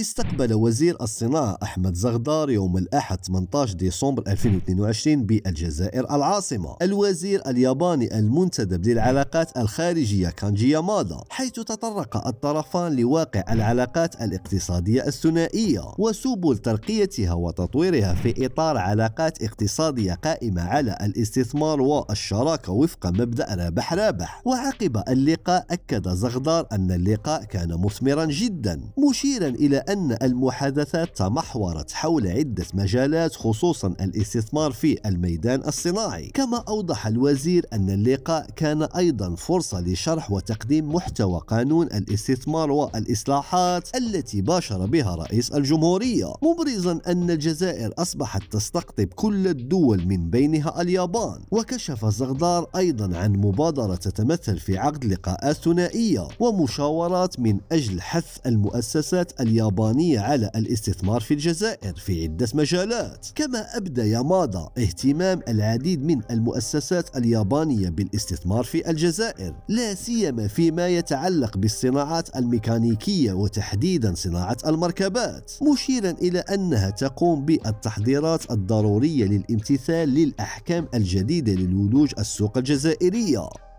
استقبل وزير الصناعة أحمد زغدار يوم الأحد 18 ديسمبر 2022 بالجزائر العاصمة الوزير الياباني المنتدب للعلاقات الخارجية كانجي يامادا حيث تطرق الطرفان لواقع العلاقات الاقتصادية الثنائية وسبل ترقيتها وتطويرها في إطار علاقات اقتصادية قائمة على الاستثمار والشراكة وفق مبدأ رابح رابح وعقب اللقاء أكد زغدار أن اللقاء كان مثمرا جدا مشيرا إلى أن المحادثات تمحورت حول عدة مجالات خصوصا الاستثمار في الميدان الصناعي كما أوضح الوزير أن اللقاء كان أيضا فرصة لشرح وتقديم محتوى قانون الاستثمار والإصلاحات التي باشر بها رئيس الجمهورية مبرزا أن الجزائر أصبحت تستقطب كل الدول من بينها اليابان وكشف زغدار أيضا عن مبادرة تتمثل في عقد لقاءات ثنائية ومشاورات من أجل حث المؤسسات اليابانية اليابانية على الاستثمار في الجزائر في عدة مجالات كما أبدى يامادا اهتمام العديد من المؤسسات اليابانية بالاستثمار في الجزائر لا سيما فيما يتعلق بالصناعات الميكانيكية وتحديدا صناعة المركبات مشيرا إلى أنها تقوم بالتحضيرات الضرورية للامتثال للأحكام الجديدة للولوج السوق الجزائرية